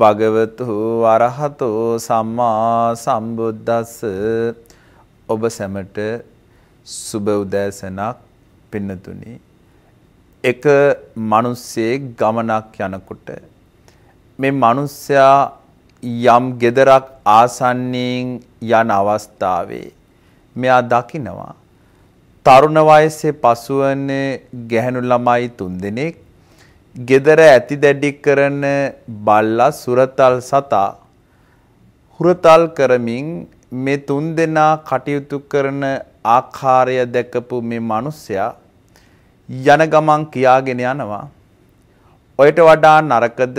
භගවතු අරහතෝ සම්මා සම්බුද්දස්ස ඔබ සැමට සුබ උදෑසනක් පින්නතුනි එක මිනිස්සේ ගමනක් යනකොට මේ මිනිස්සයා යම් gederak ආසන්නයෙන් යන අවස්ථාවේ මෙයා දකිනවා තරුණ වයසේ පසුවන්නේ ගැහැණු ළමයි තුන්දෙනෙක් gedara ඇති දැඩි කරන බල්ලා සුරතල් සතා හුරතල් කරමින් මේ තුන් දෙනා කටයුතු කරන ආකාරය දැකපු මේ මිනිසයා යන ගමන් කියාගෙන යනවා ඔයට වඩා නරකද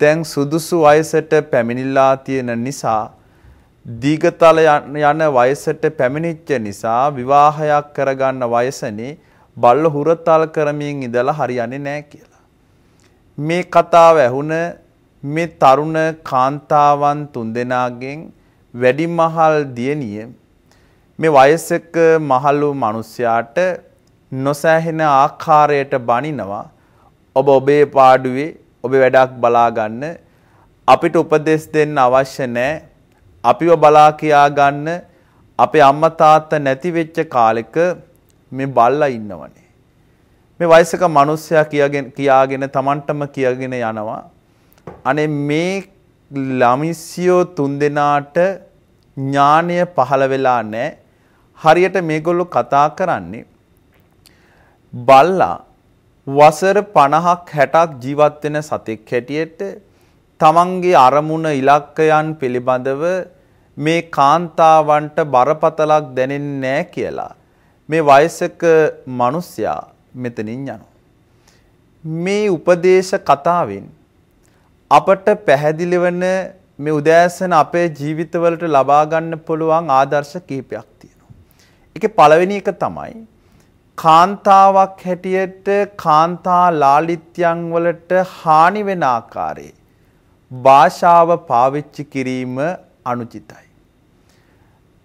දැන් සුදුසු වයසට පැමිණිලා තියෙන නිසා දීගතල යන වයසට පැමිණිච්ච නිසා විවාහයක් කරගන්න වයසනේ බල්ල හුරතල් කරමින් ඉඳලා හරියන්නේ නැහැ කියලා මේ කතාව ඇහුන මේ තරුණ කාන්තාවන් තුන්දෙනාගෙන් වැඩිමහල් දියණිය මේ වයසක මහලු මිනිසයාට නොසෑහෙන ආකාරයට බනිනවා ඔබ ඔබේ පාඩුවේ ඔබ වැඩක් බලා ගන්න අපිට උපදෙස් දෙන්න අවශ්‍ය නැහැ අපිව බලා කියා ගන්න අපේ අම්මා තාත්තා නැති වෙච්ච කාලෙක මේ බල්ලා ඉන්නවනේ මේ වයසක මිනිස්සයා කියාගෙන කියාගෙන Tamanටම කියාගෙන යනවා. අනේ මේ ළමිසියෝ තුන්දෙනාට ඥානය පහළ වෙලා නැහැ. හරියට මේගොල්ලෝ කතා කරන්නේ බල්ලා වසර 50ක් 60ක් ජීවත් වෙන සතෙක් හැටියට තමන්ගේ අරමුණ ඉලක්කයන් පිළිබඳව මේ කාන්තාවන්ට බරපතලක් දැනෙන්නේ නැහැ කියලා මේ වයසක මිනිසයා මෙතනින් යනවා. මේ උපදේශ කතාවෙන් අපට පැහැදිලි වන මේ උදෑසන අපේ ජීවිතවලට ලබා ගන්න පුළුවන් ආදර්ශ කීපයක් තියෙනවා. ඒකේ පළවෙනි එක තමයි කාන්තාවක් හැටියට කාන්තා ලාලිත්‍යයන් වලට හානි වෙන ආකාරයේ භාෂාව පාවිච්චි කිරීම අනුචිතයි.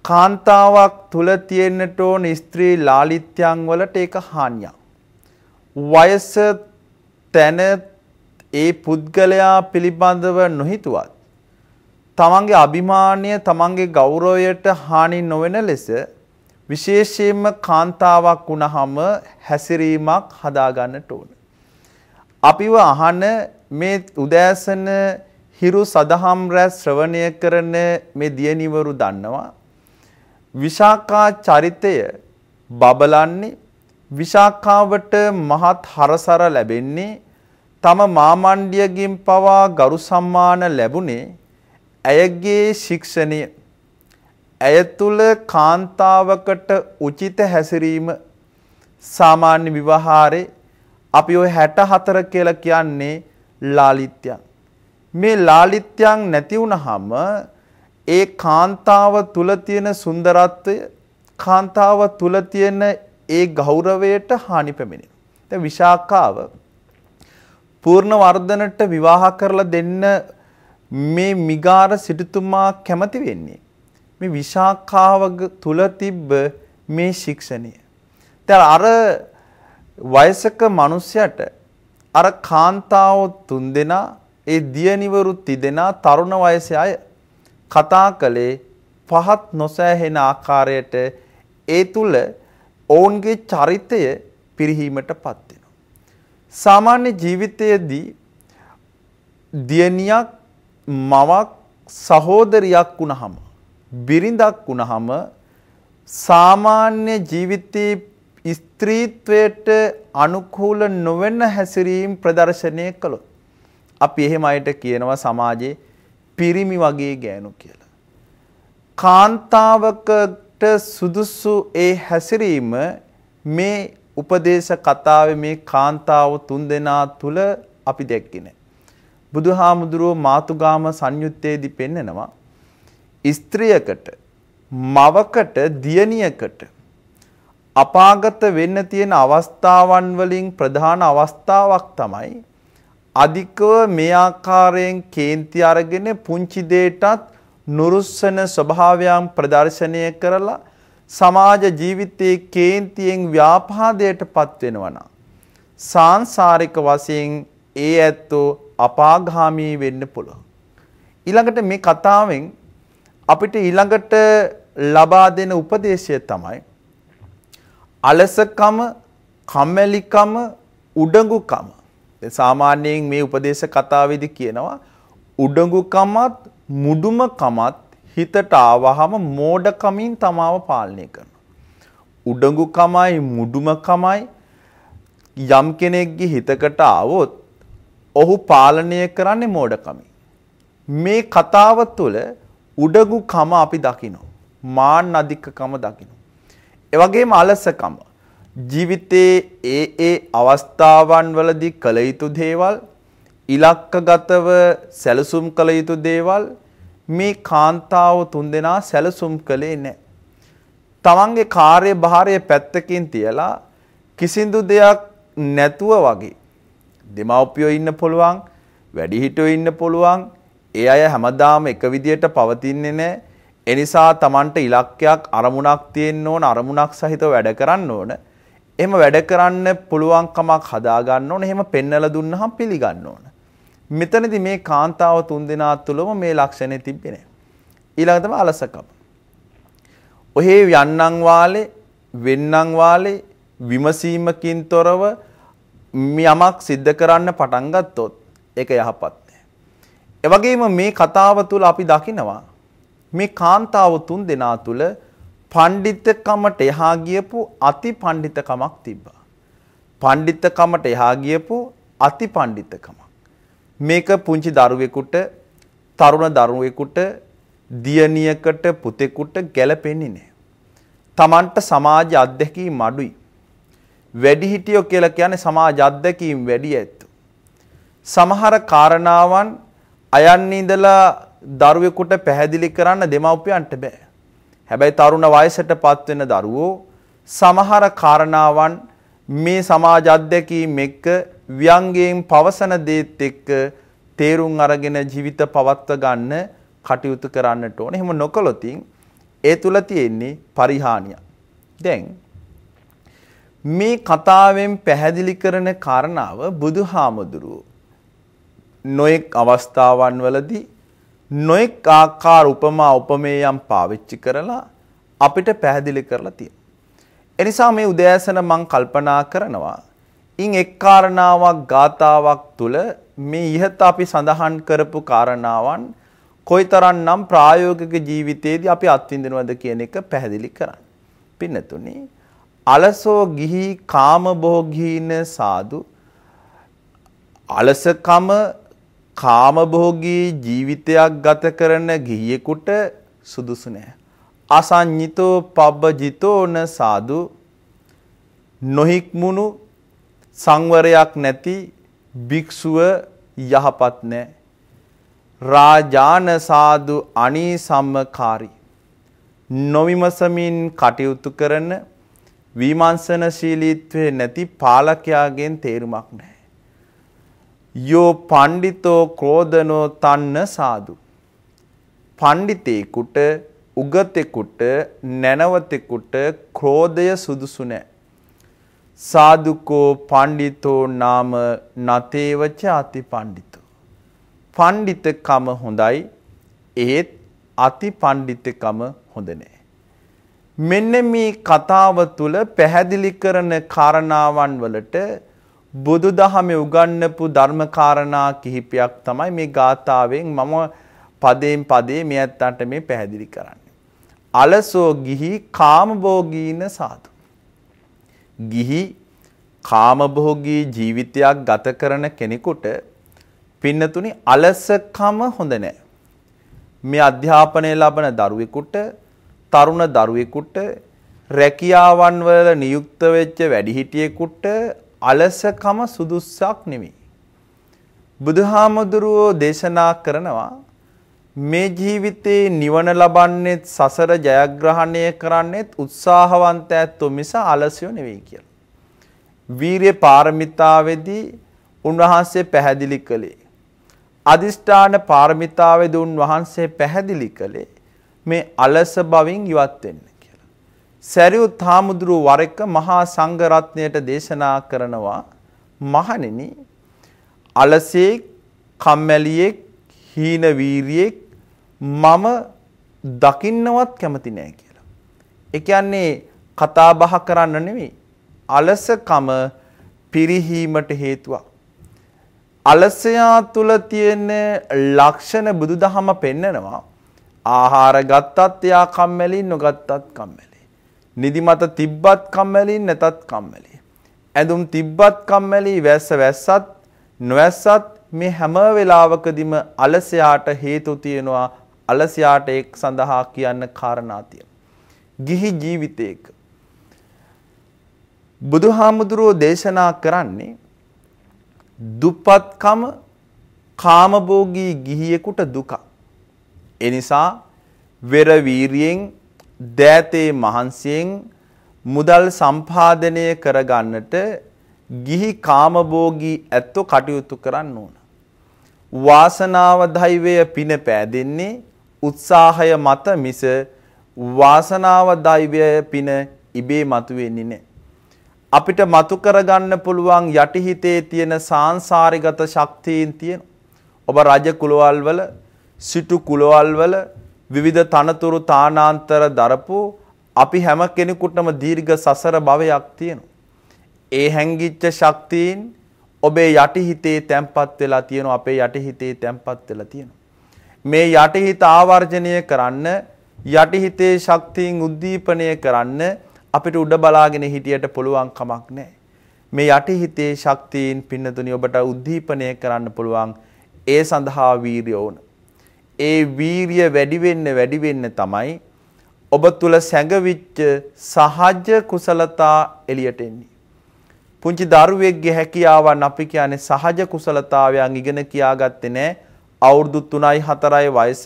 කාන්තාවක් තුල තියෙන්නට ඕන ස්ත්‍රී ලාලිත්‍යයන් වලට ඒක හානියක්. වයස තැන ඒ පුද්ගලයා පිළිබඳව නොහිතුවත් තමන්ගේ අභිමානය තමන්ගේ ගෞරවයට හානි නොවන ලෙස විශේෂයෙන්ම කාන්තාවක් වුණහම හැසිරීමක් හදාගන්නට ඕන. අපිව අහන මේ උදෑසන හිරු සදහම් රැස් ශ්‍රවණය කරන මේ දියණිවරු දන්නවා විශාකා චරිතය බබලන්නේ විශාඛාවට මහත් හරසර ලැබෙන්නේ තම මාමණ්ඩියගෙන් පවා ගරු සම්මාන ලැබුණේ ඇයගේ ශික්ෂණය ඇය තුළ කාන්තාවකට උචිත හැසිරීම සාමාන්‍ය විවහාරේ අපි ඔය 64 කියලා කියන්නේ ලාලිත්‍යං මේ ලාලිත්‍යං නැති වුනහම ඒ කාන්තාව තුල තියෙන සුන්දරත්වය කාන්තාව තුල තියෙන ඒ ගෞරවයට හානි පැමිණේ. දැන් විශාකාව පූර්ණ වර්ධනට විවාහ කරලා දෙන්න මේ මිගාර සිටුතුමා කැමති වෙන්නේ. මේ විශාකාව තුල තිබ්බ මේ ශික්ෂණය. දැන් අර වයසක මිනිසයාට අර කාන්තාව තුන්දෙනා ඒ දියණිවරු තිදෙනා තරුණ වයසේ අය කතා කළේ පහත් නොසෑහෙන ආකාරයට ඒ තුල ඔවුන්ගේ චරිතය පිරිහීමට පත් වෙනවා. සාමාන්‍ය ජීවිතයේදී දියණියක් මවක් සහෝදරියක් වුණහම බිරිඳක් වුණහම සාමාන්‍ය ජීවිතයේ ස්ත්‍රීත්වයට අනුකූල නොවන හැසිරීම් ප්‍රදර්ශනය කළොත් අපි එහෙම අයට කියනවා සමාජයේ පිරිමි වගේ ගෑනු කියලා. කාන්තාවක සුදුසු ඒ හැසිරීම මේ උපදේශ කතාවේ මේ කාන්තාව තුන්දෙනා තුල අපි දැක්කිනේ. බුදුහාමුදුරුව මාතුගාම සංයුත්තේදී පෙන්නනවා ස්ත්‍රියකට මවකට දියණියකට අපාගත වෙන්න තියෙන අවස්ථාවන් වලින් ප්‍රධාන අවස්ථාවක් තමයි අධිකව මේ ආකාරයෙන් කේන්ති අරගෙන පුංචි දෙයටත් නුරුස්සන ස්වභාවයන් ප්‍රදර්ශනය කරලා සමාජ ජීවිතයේ කේන්තියෙන් ව්‍යාපාදයට පත් වෙනවා සාංශාරික වශයෙන් ඒ ඇත්තෝ අපාගාමී වෙන්න පුළුවන්. ඊළඟට මේ කතාවෙන් අපිට ඊළඟට ලබා දෙන උපදේශය තමයි අලසකම, කම්මැලිකම, උඩඟුකම. සාමාන්‍යයෙන් මේ උපදේශ කතාවේදී කියනවා උඩඟුකමත් මුඩුමකමත් හිතට ආවහම මෝඩකමින් තමාව පාලනය කරනවා. උඩඟුකමයි මුඩුමකමයි යම් කෙනෙක්ගේ හිතකට ආවොත් ඔහු පාලනය කරන්නේ මෝඩකමින්. මේ කතාව තුළ උඩඟුකම අපි දකිනවා. මාන්න අධිකකම දකිනවා. එවගේම අලසකම ජීවිතයේ ඒ ඒ අවස්ථාවන් වලදී කළ යුතු දේවල් ඉලක්කගතව සැලසුම් කළ යුතු දේවල් මේ කාන්තාව තුන්දෙනා සැලසුම් කළේ නැහැ. තමන්ගේ කාර්යභාරය පැත්තකින් තියලා කිසිදු දෙයක් නැතුව වගේ දෙමව්පියෝ ඉන්න පුළුවන්, වැඩිහිටියෝ ඉන්න පුළුවන්. ඒ අය හැමදාම එක විදියට පවතින්නේ නැහැ. ඒ නිසා තමන්ට ඉලක්කයක් අරමුණක් තියෙන්න ඕන, අරමුණක් සහිතව වැඩ කරන්න ඕන. එහෙම වැඩ කරන්න පුළුවන්කමක් හදා ගන්න ඕන. එහෙම පෙන්නලා දුන්නහම පිළිගන්න ඕන. මෙතනදි මේ කාන්තාව තුන් දෙනා තුළම මේ ලක්ෂණය තිබෙන්නේ. ඊළඟ තමයි අලසකම. ඔහේ යන්නන් වාලේ වෙන්නන් වාලේ විමසීමකින් තොරව යමක් සිද්ධ කරන්න පටන් ගත්තොත් ඒක යහපත් නෑ. ඒ වගේම මේ කතාව තුල අපි දකිනවා මේ කාන්තාව තුන් දෙනා තුල පඬිතකමට එහා ගියපු අති පඬිතකමක් තිබ්බා. පඬිතකමට එහා ගියපු අති පඬිතකම. මේක පුංචි දරුවෙකුට තරුණ දරුවෙකුට දියණියකට පුතෙකුට ගැළපෙන්නේ නැහැ. Tamanට සමාජ අධ්‍යක්ීම් අඩුයි. වැඩිහිටියෝ කියලා කියන්නේ සමාජ අධ්‍යක්ීම් වැඩි ඇත්තෝ. සමහර කාරණාවන් අයන්නේ ඉඳලා දරුවෙකුට පැහැදිලි කරන්න දෙමව්පියන්ට බෑ. හැබැයි තරුණ වයසටපත් වෙන දරුවෝ සමහර කාරණාවන් මේ සමාජ අධ්‍යක්ීම් එක්ක ව්‍යංගයෙන් පවසන දේත් එක්ක තේරුම් අරගෙන ජීවිත පවත්ව ගන්න කටයුතු කරන්නට ඕන. එහෙම නොකළොත් ඒ තුල තියෙන්නේ පරිහානිය. දැන් මේ කතාවෙන් පැහැදිලි කරන කාරණාව බුදුහාමුදුරුව නොඑක් අවස්ථාවන් වලදී නොඑක් ආකාර උපමා උපමේයම් පාවිච්චි කරලා අපිට පැහැදිලි කරලා තියෙනවා. එනිසා මේ උදෑසන මම කල්පනා කරනවා ඉන් එක් කාරණාවක් ගාතාවක් තුළ මේ ඉහත අපි සඳහන් කරපු කාරණාවන් කොයිතරම්නම් ප්‍රායෝගික ජීවිතයේදී අපි අත්විඳිනවද කියන එක පැහැදිලි කරන්න. පින්නතුනි අලසෝ ගිහි කාමභෝගීන සාදු අලසකම කාමභෝගී ජීවිතයක් ගත කරන ගිහියෙකුට සුදුසු නෑ. අසඤ්ඤිතෝ පබ්බජිතෝ න සාදු නොහික්මුණු සංවරයක් නැති භික්ෂුව යහපත් නැහැ. රාජාන සාදු අනී සම්මකාරී. නොවිමසමින් කටයුතු කරන විමර්ශනශීලීත්වය නැති පාලකයාගෙන් තේරුමක් නැහැ. යෝ පණ්ඩිතෝ ක්‍රෝධනෝ තන්න සාදු. පණ්ඩිතේකුට උගතෙකුට නැනවතෙකුට ක්‍රෝධය සුදුසු නැහැ. සාදුකෝ පණ්ඩිතෝ නාම නතේවච අති පණ්ඩිතෝ. පණ්ඩිතකම හොඳයි ඒත් අති පණ්ඩිතකම හොඳ නෑ. මෙන්න මේ කතාව තුළ පැහැදිලි කරන කාරණාවන් වලට බුදුදහමේ උගන්වපු ධර්මකාරණා කිහිපයක් තමයි මේ ගාථාවෙන් මම පදයෙන් පදේ මේ ඇත්තන්ට මේ පැහැදිලි කරන්නේ. අලසෝ ගිහි කාමභෝගීන සාදු ගිහි කාමභෝගී ජීවිතයක් ගත කරන කෙනෙකුට පින්නතුනි අලසකම හොඳ නෑ. මේ අධ්‍යාපනය ලබන දරුවෙකුට තරුණ දරුවෙකුට රැකියාවන් වල නියුක්ත වෙච්ච වැඩිහිටියෙකුට අලසකම සුදුස්සක් නෙමෙයි. බුදුහාමුදුරුවෝ දේශනා කරනවා මේ ජීවිතේ නිවන ලබන්නේත් සසර ජයග්‍රහණය කරන්නේත් උත්සාහවන්ත ඇත්තෝ මිස අලසියෝ නෙවෙයි කියලා. වීරිය පාරමිතාවේදී උන්වහන්සේ පැහැදිලි කළේ. අදිෂ්ඨාන පාරමිතාවේදී උන්වහන්සේ පැහැදිලි කළේ මේ අලස බවින් ඉවත් වෙන්න කියලා. සරියුත් හාමුදුරුව වර එක මහා සංඝ රත්නයට දේශනා කරනවා මහණෙනි අලසෙක් කම්මැලියෙක් හීන වීරියෙක් මම දකින්නවත් කැමති නෑ කියලා. ඒ කියන්නේ කතා බහ කරන්න නෙවෙයි. අලසකම පිරිහීමට හේතුවක්. අලසයා තුල තියෙන ලක්ෂණ බුදුදහම පෙන්නනවා. ආහාර ගත්තත් එයා කම්මැලි නොගත්තත් කම්මැලි. නිදිමත තිබ්බත් කම්මැලි නැතත් කම්මැලි. ඇඳුම් තිබ්බත් කම්මැලි වැස්ස වැස්සත් නොවැස්සත් මේ හැම වෙලාවකදීම අලසයාට හේතු තියෙනවා අලසියාට එක් සඳහා කියන්න කාරණාතිය. ගිහි ජීවිතයක. බුදුහාමුදුරුවෝ දේශනා කරන්නේ දුප්පත්කම කාමභෝගී ගිහියෙකුට දුකක්. එනිසා වෙර වීරියෙන් දෑතේ මහන්සියෙන් මුදල් සම්පාදනය කරගන්නට ගිහි කාමභෝගී ඇත්තෝ කටයුතු කරන්න ඕන. වාසනාව ධෛවය පින පෑදෙන්නේ උත්සාහය මත මිස වාසනාව දෛවය පින ඉබේ මතුවෙන්නේ නැහැ. අපිට මතු කරගන්න පුළුවන් යටිහිතේ තියෙන සාංශාරිගත ශක්තියින් තියෙන. ඔබ රජ කුලවල් වල, සිටු කුලවල් වල විවිධ තනතුරු තානාන්තර දරපු අපි හැම කෙනෙකුටම දීර්ඝ සසර භවයක් තියෙනවා. ඒ හැංගිච්ච ශක්තියින් ඔබේ යටිහිතේ තැම්පත් වෙලා තියෙනවා, අපේ යටිහිතේ තැම්පත් වෙලා තියෙනවා. මේ යටිහිත ආවර්ජනය කරන්න යටිහිතේ ශක්තියින් උද්දීපනය කරන්න අපිට උඩ බලාගෙන හිටියට පුළුවන් කමක් නැහැ. මේ යටිහිතේ ශක්තියින් පින්නතුනි ඔබට උද්දීපනය කරන්න පුළුවන් ඒ සඳහා වීරිය ඕන. ඒ වීරිය වැඩි වෙන්න වැඩි වෙන්න තමයි ඔබ තුල සැඟවිච්ච සහජ කුසලතා එළියට එන්නේ. පුංචි දරුවෙක්ගේ හැකියාවන් අපි කියන්නේ සහජ කුසලතාවයන් ඉගෙන කියාගත්තේ නැහැ. අවුරුදු 3යි 4යි වයස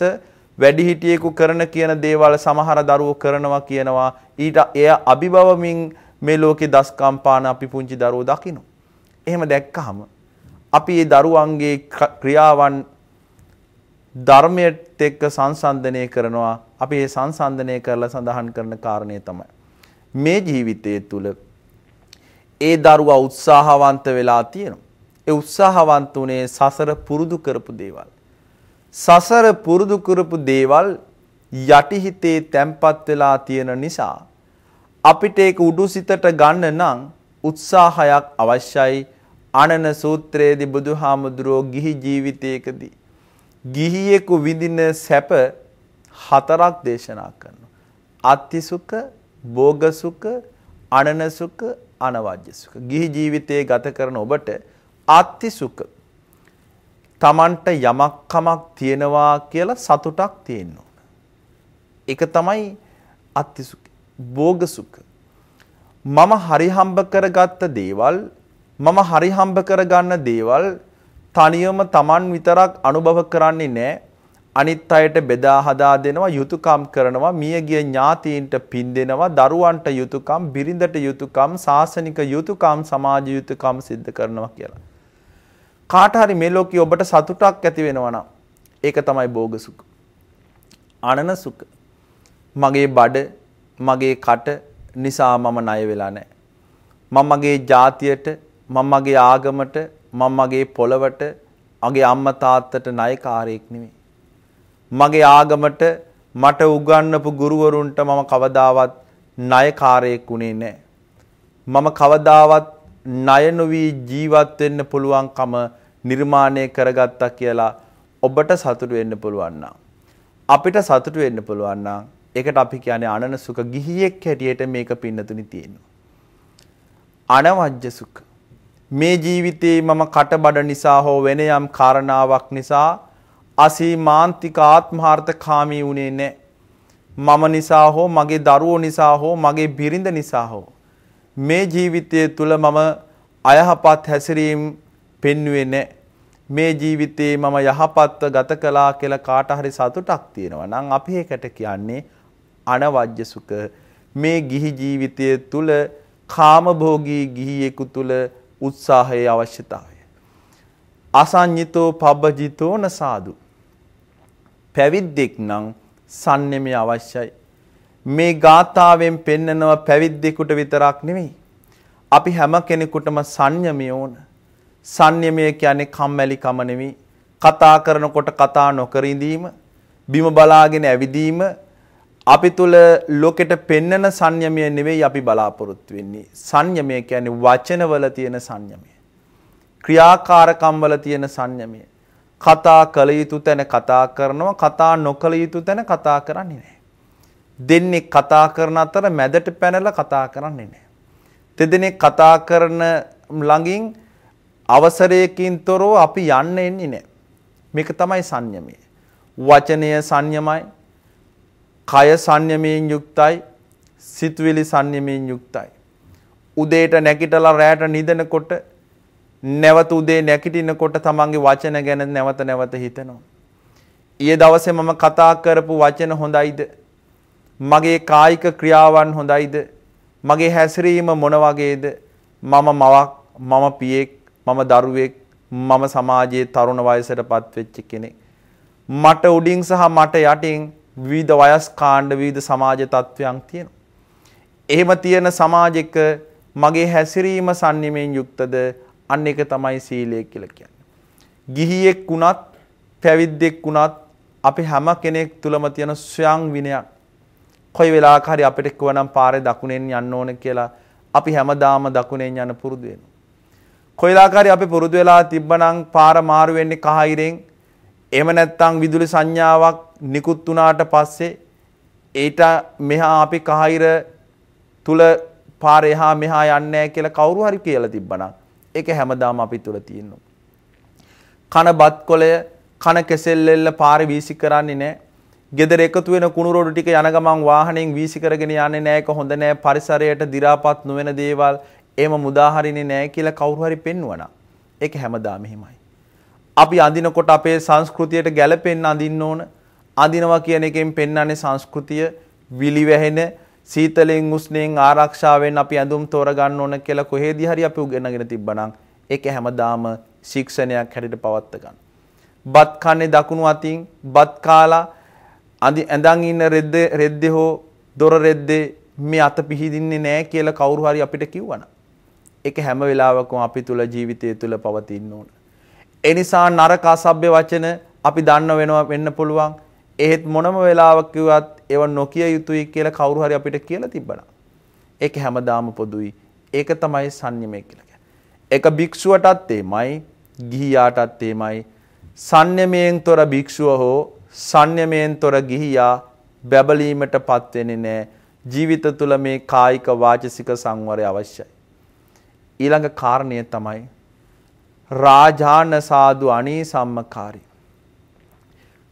වැඩිහිටියෙකු කරන කියන දේවල් සමහර දරුවෝ කරනවා කියනවා ඊට එය අභිභවමින් මේ ලෝකේ දස්කම්පාන අපි පුංචි දරුවෝ දකිනවා. එහෙම දැක්කහම අපි ඒ දරුවන්ගේ ක්‍රියාවන් ධර්මයට එක්ක සංසන්දනය කරනවා අපි ඒ සංසන්දනය කරලා සඳහන් කරන කාරණය තමයි මේ ජීවිතයේ තුල ඒ දරුවා උත්සාහවන්ත වෙලා තියෙනවා ඒ උත්සාහවන්ත උනේ සසර පුරුදු කරපු දේවල් සසර පුරුදු කරපු දේවල් යටිහිතේ තැම්පත් වෙලා තියෙන නිසා අපිට ඒක උඩුසිතට ගන්න නම් උත්සාහයක් අවශ්‍යයි අනන සූත්‍රයේදී බුදුහාමුදුරෝ ගිහි ජීවිතයකදී ගිහියෙකු විඳින සැප හතරක් දේශනා කරනවා අත්තිසුඛ භෝගසුඛ අනනසුඛ අනවජ්‍යසුඛ ගිහි ජීවිතයේ ගත කරන ඔබට අත්තිසුඛ තමන්ට යමක් කමක් තියෙනවා කියලා සතුටක් තියෙන්න ඕන. ඒක තමයි අත්තිසුඛ, භෝගසුඛ. මම හරි හම්බ කරගත්ත දේවල්, මම හරි හම්බ කරගන්න දේවල් තනියම තමන් විතරක් අනුභව කරන්නේ නැහැ. අනිත් අයට බෙදා හදා දෙනවා, යුතුයකම් කරනවා, මියගිය ඥාතීන්ට පින් දෙනවා, දරුවන්ට යුතුයකම්, බිරිඳට යුතුයකම්, සාසනික යුතුයකම්, සමාජ යුතුයකම් සිද්ධ කරනවා කියලා. කාට හරි මේ ලෝකේ ඔබට සතුටක් ඇති වෙනවා නම් ඒක තමයි භෝග සුඛ. අනන සුඛ. මගේ බඩ, මගේ කට නිසා මම ණය වෙලා නැහැ. මම මගේ ජාතියට, මම මගේ ආගමට, මම මගේ පොළවට, මගේ අම්මා තාත්තට ණයකාරයෙක් නෙමෙයි. මගේ ආගමට මට උගන්වපු ගුරුවරුන්ට මම කවදාවත් ණයකාරයෙක් උනේ නැහැ. මම කවදාවත් ණය නොවි ජීවත් වෙන්න පුළුවන්කම නිර්මාණය කරගත්තා කියලා ඔබට සතුටු වෙන්න පුළුවන් අපිට සතුටු වෙන්න පුළුවන් ඒකට අපි කියන්නේ අනන සුඛ ගිහියෙක් හැටියට මේක පින්නතුනි තියෙනවා. අනවජ්‍ය සුඛ මේ ජීවිතේ මම කටබඩ නිසා හෝ වෙන යම් කාරණාවක් නිසා අසීමාන්තික ආත්මార్థකාමී වුණේ නැහැ. මම නිසා හෝ මගේ දරුවෝ නිසා හෝ මගේ බිරිඳ නිසා හෝ මේ ජීවිතය තුළ මම අයහපත් හැසිරීම් පෙන්නුවේ නැහැ. මේ ජීවිතේ මම යහපත්ව ගත කළා කියලා කාට හරි සතුටක් තියෙනවා නම් අපි ඒකට කියන්නේ අනවජ්‍ය සුඛ. මේ ගිහි ජීවිතය තුල කාමභෝගී ගිහියෙකු තුල උත්සාහයේ අවශ්‍යතාවය. අසඤ්ඤිතෝ පබ්බජිතෝ නසාදු. පැවිද්දෙක් නම් සන්නෙමේ අවශ්‍යයි. මේ ගාථාවෙන් පෙන්නනවා පැවිද්දෙකුට විතරක් නෙමෙයි. අපි හැම කෙනෙකුටම සංයමය ඕන. සංයමය කියන්නේ කම්මැලි කම නෙමෙයි. කතා කරනකොට කතා නොකර ඉඳීම, බිම බලාගෙන ඇවිදීම අපි තුල ලෝකෙට පෙන්නන සංයමය නෙවෙයි අපි බලාපොරොත්තු වෙන්නේ. සංයමය කියන්නේ වචනවල තියෙන සංයමය. ක්‍රියාකාරකම් වල තියෙන සංයමය. කතා කළ යුතු තැන කතා කරනවා, කතා නොකළ යුතු තැන කතා කරන්නේ නැහැ. දෙන්නේ කතා කරන අතර මැදට පැනලා කතා කරන්නේ නැහැ. තෙදෙනෙක් කතා කරන ළඟින් අවසරයකින් තොරව අපි යන්න එන්නේ නැහැ. මේක තමයි සංයමය. වචනය සංයමයි. කය සංයමයෙන් යුක්තයි. සිතුවිලි සංයමයෙන් යුක්තයි. උදේට නැගිටලා රැයට නිදනකොට නැවත උදේ නැගිටිනකොට තමන්ගේ වචන ගැන නැවත නැවත හිතනවා. ඊයේ දවසේ මම කතා කරපු වචන හොඳයිද? මගේ කායික ක්‍රියාවන් හොඳයිද? මගේ හැසිරීම මොන වගේද? මම මවක්, මම පියෙක්, මම දරුවෙක් මම සමාජයේ තරුණ වයසට පත්වෙච්ච කෙනෙක්. මට උඩින් සහ මට යටින් විවිධ වයස් කාණ්ඩ විවිධ සමාජ තත්ත්වයන් තියෙනවා. එහෙම තියෙන සමාජයක මගේ හැසිරීම සම්නිමෙන් යුක්තද අන්න එක තමයි සීලය කියලා කියන්නේ. ගිහියෙක් වුණත් පැවිද්දෙක් වුණත් අපි හැම කෙනෙක් තුළම තියෙන ස්වයං විනයක්. කොයි වෙලාවක හරි අපිට එක්කවනම් පාරේ දකුණෙන් යන්න ඕන කියලා අපි හැමදාම දකුණෙන් යන පුරුදු වෙනවා. කොයිලාකාරි අපි පුරුදු වෙලා තිබ්බනම් පාර මාරු වෙන්නේ කහයිරෙන් එහෙම නැත්නම් විදුලි සංඥාවක් නිකුත් වුණාට පස්සේ ඊට මෙහා අපි කහයිර තුල පාර එහා මෙහා යන්නේ නැහැ කියලා කවුරු හරි කියලා තිබ්බනම් ඒක හැමදාම අපි තුල තියෙනවා. කන බත් කොලය කන කෙසෙල්ලෙල්ල පාරේ වීසි කරන්නේ නැහැ. ගෙදර එකතු වෙන කුණු රොඩු ටික යන ගමන් වාහනෙන් වීසි කරගෙන යන්නේ නැහැ. ඒක හොඳ නැහැ. පරිසරයට දි รา පත් නොවන දේවල් එහෙම මුදාහරින්නේ නැහැ කියලා කවුරු හරි පෙන්වනවා. ඒක හැමදාම එහෙමයි. අපි අඳිනකොට අපේ සංස්කෘතියට ගැළපෙන්න අඳින්න ඕන. අඳිනවා කියන එකෙන් පෙන්වන්නේ සංස්කෘතිය විලිවැහෙන සීතලෙන් උස්නෙන් ආරක්ෂාවෙන් අපි ඇඳුම් තෝරගන්න ඕන කියලා කොහෙදී හරි අපි උගෙනගෙන තිබ්බනම් ඒක හැමදාම ශික්ෂණයක් හැටියට පවත්ත ගන්න. බත් කන්නේ දකුණු අතින් බත් කාලා අඳි ඇඳන් ඉන්න රෙද්ද රෙද්දේ හෝ දොර රෙද්දේ මේ අත පිහිදින්නේ නැහැ කියලා කවුරු හරි අපිට කිව්වනම් ඒක හැම වෙලාවකම අපි තුල ජීවිතය තුල පවතින්න ඕන. ඒ නිසා නරක අසභ්‍ය වචන අපි දන්න වෙනවා වෙන්න පුළුවන්. එහෙත් මොනම වෙලාවක කිව්වත් ඒව නොකිය යුතුයි කියලා කවුරු හරි අපිට කියලා තිබ්බනම්. ඒක හැමදාම පොදුයි. ඒක තමයි සංයමය කියලා කියන්නේ. ඒක භික්ෂුවටත් එමයයි, ගිහියාටත් එමයයි. සංයමයෙන් තොර භික්ෂුව හෝ සංයමයෙන් තොර ගිහියා බැබලීමටපත් වෙන්නේ නැහැ. ජීවිත තුල මේ කායික වාචසික සංවරය අවශ්‍යයි. ඊළඟ කාරණය තමයි රාජාන සාදු අනේ සම්මකාරී.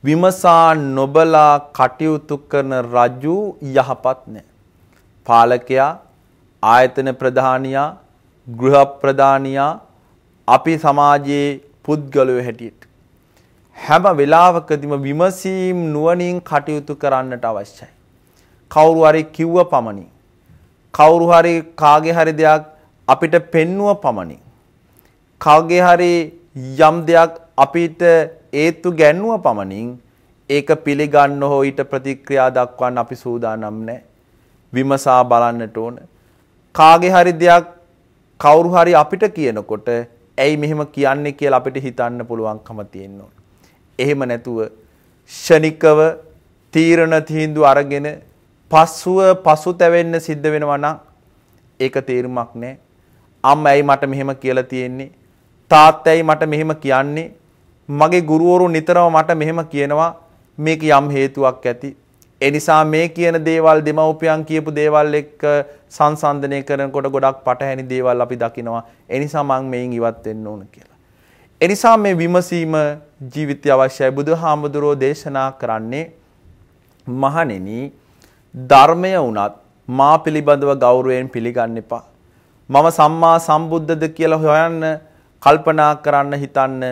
විමසා නොබලා කටයුතු කරන රජු යහපත් නෑ. පාලකයා ආයතන ප්‍රධානයා ගෘහ ප්‍රධානයා අපි සමාජයේ පුද්ගලයෝ හැටියට. හැම වෙලාවකදීම විමසීම් නුවණින් කටයුතු කරන්නට අවශ්‍යයි. කවුරු හරි කිව්ව පමණින් කවුරු හරි කාගේ හරි දෙයක් අපිට පෙන්නුව පමණි. කවගේ හරි යම් දෙයක් අපිට ඒත්තු ගැන්නුව පමණින් ඒක පිළිගන්න හෝ ඊට ප්‍රතික්‍රියා දක්වන්න අපි සූදානම් නැහැ. විමසා බලන්නට ඕන. කාගේ හරි දෙයක් කවුරු හරි අපිට කියනකොට ඇයි මෙහෙම කියන්නේ කියලා අපිට හිතන්න පුළුවන්කම තියෙන්න ඕන. එහෙම නැතුව ෂණිකව තීරණ තීන්දුව අරගෙන පස්සුව පසුතැවෙන්න සිද්ධ වෙනවා නම් ඒක තේරුමක් නැහැ. අම්මා ඇයි මට මෙහෙම කියලා තියෙන්නේ තාත්තා ඇයි මට මෙහෙම කියන්නේ මගේ ගුරුවරු නිතරම මට මෙහෙම කියනවා මේක යම් හේතුවක් ඇති ඒ නිසා මේ කියන දේවල් දෙමව්පියන් කියපු දේවල් එක්ක සංසන්දනය කරනකොට ගොඩක් පටහැනි දේවල් අපි දකිනවා ඒ නිසා මම මේන් ඉවත් වෙන්න ඕන කියලා ඒ නිසා මේ විමසීම ජීවිතය අවශ්‍යයි බුදුහාමුදුරෝ දේශනා කරන්නේ මහණෙනි ධර්මය වුණත් මා පිළිබඳව ගෞරවයෙන් පිළිගන්න එපා මම සම්මා සම්බුද්ධද කියලා හොයන්න කල්පනා කරන්න හිතන්න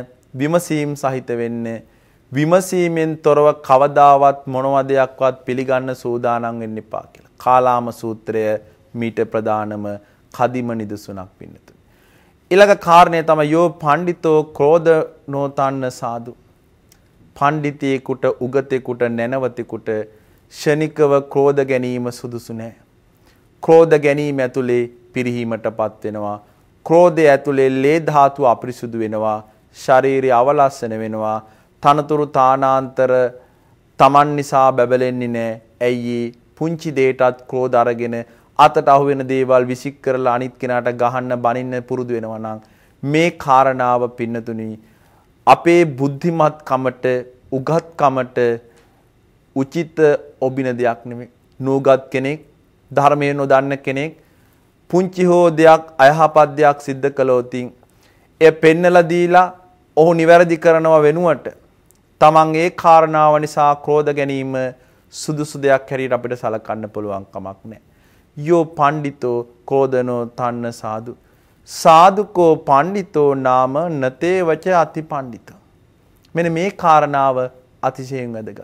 විමසීම් සහිත වෙන්න විමසීමෙන් තොරව කවදාවත් මොනව දෙයක්වත් පිළිගන්න සූදානම් වෙන්න එපා කියලා. කාලාම සූත්‍රය මීට ප්‍රධානම කදිම නිදසුනක් පින්නතු. ඊළඟ කාරණය තමයි යෝ පඬිතෝ ක්‍රෝධ නොතන්න සාදු. පඬිතේකුට උගතේකුට නැනවතේකුට ෂණිකව ක්‍රෝධ ගැනීම සුදුසු නැහැ. ක්‍රෝධ ගැනීම ඇතුලේ පිරිහීමටපත් වෙනවා. ක්‍රෝධය ඇතුලේ ලේ ධාතු අපිරිසුදු වෙනවා. ශරීරය අවලස්සන වෙනවා. තනතුරු තානාන්තර Taman නිසා බැබලෙන්නේ නැහැ. ඇයි පුංචි දෙයටත් ක්‍රෝධ අරගෙන අතට අහු වෙන දේවල් විසික් කරලා අනිත් කෙනාට ගහන්න බනින්න පුරුදු වෙනවා නම් මේ කාරණාව පින්නතුනි අපේ බුද්ධිමත්කමට උගත්කමට උචිත ඔබින දෙයක් නෙමෙයි නූගත් කෙනෙක් ධර්මය නොදන්න කෙනෙක් පුංචි හෝ දෙයක් අයහපත් දෙයක් සිද්ධ කළොතින් එය පෙන්නලා දීලා ඔහු නිවැරදි කරනවා වෙනුවට තමන් ඒ කාරණාව නිසා ක්‍රෝධ ගැනීම සුදුසු දෙයක් හැරීර අපිට සලකන්න පුළුවන් කමක් නැහැ. යෝ පණ්ඩිතෝ ක්‍රෝධනෝ තන්න සාදු. සාදුකෝ පණ්ඩිතෝ නාම නතේ වච අති පණ්ඩිතෝ. මෙන මේ කාරණාව අතිශයෙන් වැදගත්.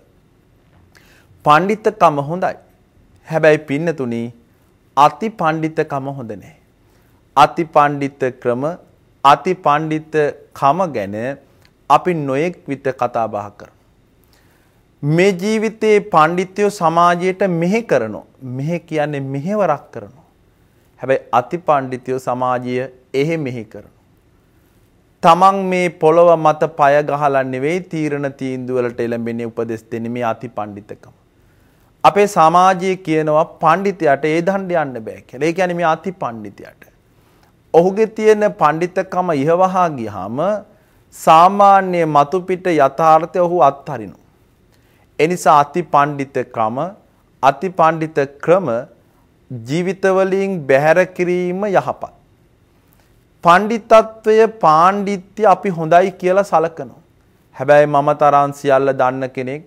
පණ්ඩිතකම හොඳයි. හැබැයි පින්නතුණී අති පණ්ඩිතකම හොඳ නැහැ. අති පණ්ඩිත ක්‍රම අති පණ්ඩිත කම ගැන අපි නොයෙක් විට කතා බහ කරනවා. මේ ජීවිතයේ පණ්ඩිතයෝ සමාජයට මෙහෙ කරනවා. මෙහෙ කියන්නේ මෙහෙවරක් කරනවා. හැබැයි අති පණ්ඩිතයෝ සමාජය එහෙ මෙහෙ කරනවා. තමන් මේ පොළොව මත පය ගහලා නෙවෙයි තීරණ තීන්දුවලට එළඹෙන්නේ උපදෙස් දෙන්නේ මේ අති පණ්ඩිතකම. අපේ සමාජයේ කියනවා පඬිතයාට ඒ දණ්ඩ යන්න බෑ කියලා. ඒ කියන්නේ මේ අති පඬිතයාට. ඔහුගේ තියෙන පඬිතකම ඉහවහා ගියාම සාමාන්‍ය මතු පිට යථාර්ථය ඔහු අත්හරිනවා. ඒ නිසා අති පඬිතකම අති පඬිත ක්‍රම ජීවිතවලින් බැහැර කිරීම යහපත්. පඬිතත්වය පාණ්ඩිත්‍ය අපි හොඳයි කියලා සලකනවා. හැබැයි මම තරම් සියල්ල දන්න කෙනෙක්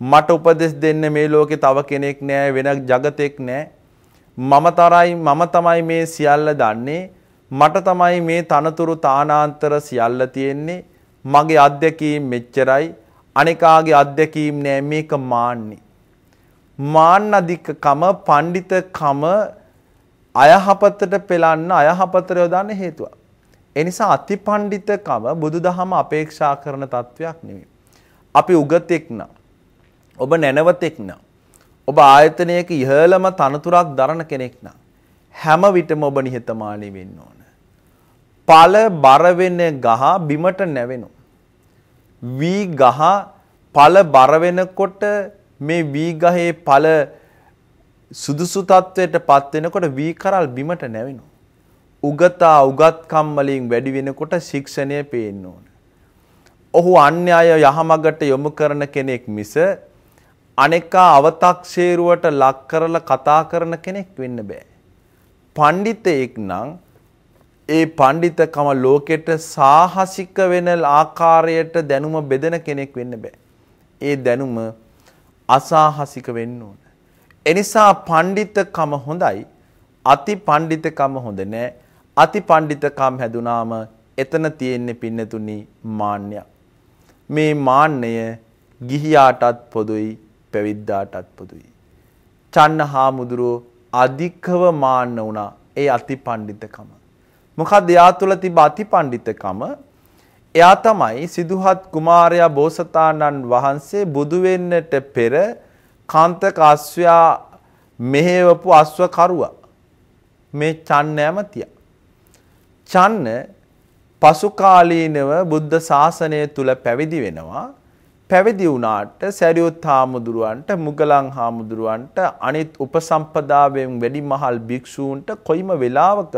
මට උපදෙස් දෙන්න මේ ලෝකේ තව කෙනෙක් නෑ වෙන జగතෙක් නෑ මම තරයි මම තමයි මේ සියල්ල දන්නේ මට තමයි මේ තනතුරු තානාන්තර සියල්ල තියෙන්නේ මගේ අධ්‍යක්ීම් මෙච්චරයි අනිකාගේ අධ්‍යක්ීම් නෑ මේක මාන්නේ මාන්නදිකකම පඬිතකම අයහපතට පෙළන්න අයහපතට යොදන්න හේතුවක්. ඒ නිසා අතිපඬිතකම බුදුදහම අපේක්ෂා කරන තත්වයක් නෙමෙයි. අපි උගතෙක් නම් ඔබ නැනවතෙක් නම් ඔබ ආයතනයක ඉහළම තනතුරක් දරන කෙනෙක් නම් හැම විටම ඔබ නිහතමානී වෙන්න ඕන. පළ බර වෙන ගහ බිමට නැවෙනු. වී ගහ පළ බර වෙනකොට මේ වී ගහේ පළ සුදුසු තත්වයට පත් වෙනකොට වී කරල් බිමට නැවෙනු. උගතා උගත්කම් වලින් වැඩි වෙනකොට ශික්ෂණය පේන්න ඕන. ඔහු අන්‍ය අය යහමගට යොමු කරන කෙනෙක් මිස අනෙකා අව탁සේරුවට ලක් කරලා කතා කරන කෙනෙක් වෙන්න බෑ. පඬිතෙක් නම් ඒ පඬිතකම ලෝකෙට සාහසික වෙන ආකාරයට දැනුම බෙදෙන කෙනෙක් වෙන්න බෑ. ඒ දැනුම අසාහසික වෙන්න ඕන. එනිසා පඬිතකම හොඳයි. අති පඬිතකම හොඳ නෑ. අති පඬිතකම් හැදුනාම එතන තියෙන්නේ පින්නතුනි මාන්නයක්. මේ මාන්නය ගිහියාටත් පොදුයි පැවිද්දාට අත්පොදුයි. චන්න හාමුදුරුවෝ අධිකව මාන්න වුණා ඒ අති පණ්ඩිතකම. මොකද එයා තුළ තිබ අති පණ්ඩිතකම එයා තමයි සිදුහත් කුමාරයා බෝසතාණන් වහන්සේ බුදු වෙන්නට පෙර කාන්තක අස්වැයා මෙහෙවපු අස්වකරුවා මේ චන්න ඇමතියා. චන්න පසුකාලීනව බුද්ධ ශාසනය තුල පැවිදි වෙනවා. පැවිදි වුණාට සැරියොත් හාමුදුරුවන්ට මුගලන් හාමුදුරුවන්ට අනිත් උපසම්පදාවෙන් වැඩි මහල් භික්ෂූන්ට කොයිම වෙලාවකවත්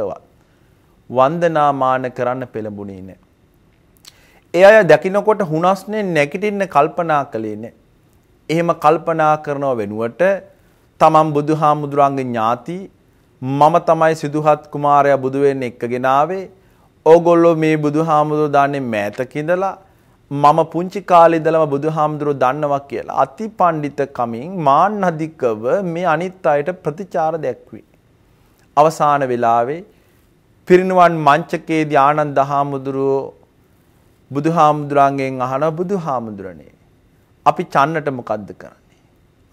වන්දනාමාන කරන්න පෙළඹුණේ නෑ. ඒ අය දකිනකොට හුනස්නේ නැගිටින්න කල්පනා කළේ නෑ. එහෙම කල්පනා කරනව වෙනුවට තමන් බුදුහාමුදුරන්ගේ ඥාති මම තමයි සිදුහත් කුමාරයා බුදු වෙන්න එක්කගෙන ආවේ. ඕගොල්ලෝ මේ බුදුහාමුදුරු දාන්නේ මෑතක ඉඳලා මම පුංචි කාලේ ඉඳලම බුදුහාමුදුරුව දන්නවා කියලා අති පණ්ඩිත කමින් මාන්නධිකව මේ අනිත් අයට ප්‍රතිචාර දැක්වී. අවසාන වෙලාවේ පිරිනුවන් මංචකයේදී ආනන්ද හාමුදුරුව බුදුහාමුදුරන්ගෙන් අහන බුදුහාමුදුරනේ අපි චන්නට මොකද්ද කරන්නේ?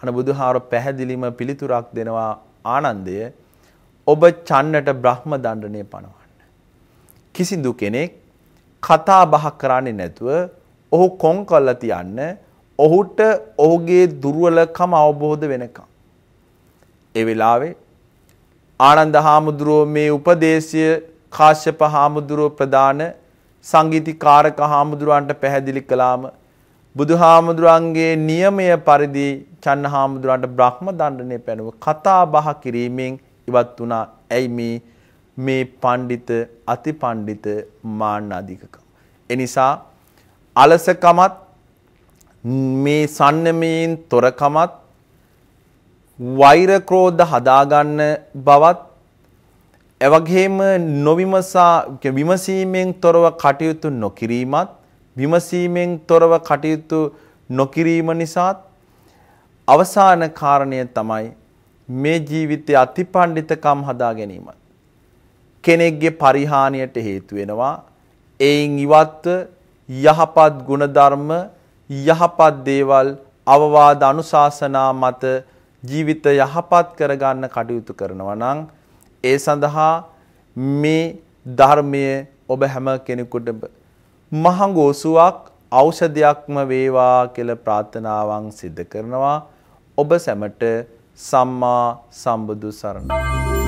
අන බුදුහාර පැහැදිලිම පිළිතුරක් දෙනවා ආනන්දය ඔබ චන්නට බ්‍රහ්ම දණ්ඩණය පනවන්න. කිසිදු කෙනෙක් කතා බහ කරන්නේ නැතුව ඔහු කොන් කල්ලා තියන්න ඔහුට ඔහුගේ දුර්වලකම අවබෝධ වෙනකම්. ඒ වෙලාවේ ආනන්ද හාමුදුරුවෝ මේ උපදේශය කාශ්‍යප හාමුදුරුවෝ ප්‍රදාන සංගීතිකාරක හාමුදුරුවන්ට පැහැදිලි කළාම බුදු හාමුදුරුවන්ගේ නියමය පරිදි චන්න හාමුදුරුවන්ට බ්‍රහ්ම දණ්ඩනය පැනුව කතා බහ කිරීමෙන් ඉවත් වුණා ඇයි මේ මේ පණ්ඩිත අති පණ්ඩිත මාන්න අධිකකම්. එනිසා අලසකමත් මේ සන්නමයෙන් තොරකමත් වෛර ක්‍රෝධ හදාගන්න බවත් එවැගේම නොවිමසා විමසීමෙන් තොරව කටයුතු නොකිරීමත් විමසීමෙන් තොරව කටයුතු නොකිරීම නිසාත් අවසාන කාරණය තමයි මේ ජීවිතයේ අතිපණ්ඩිතකම් හදා ගැනීම කෙනෙක්ගේ පරිහානියට හේතු වෙනවා එයින් ඉවත්ව යහපත් ගුණධර්ම යහපත් දේවල් අවවාද අනුශාසනා මත ජීවිත යහපත් කරගන්න කටයුතු කරනවා නම් ඒ සඳහා මේ ධර්මය ඔබ හැම කෙනෙකුටම මහඟෝසුවක් ඖෂධයක්ම වේවා කියලා ප්‍රාර්ථනාවන් සිද්ධ කරනවා ඔබ සැමට සම්මා සම්බුදු සරණයි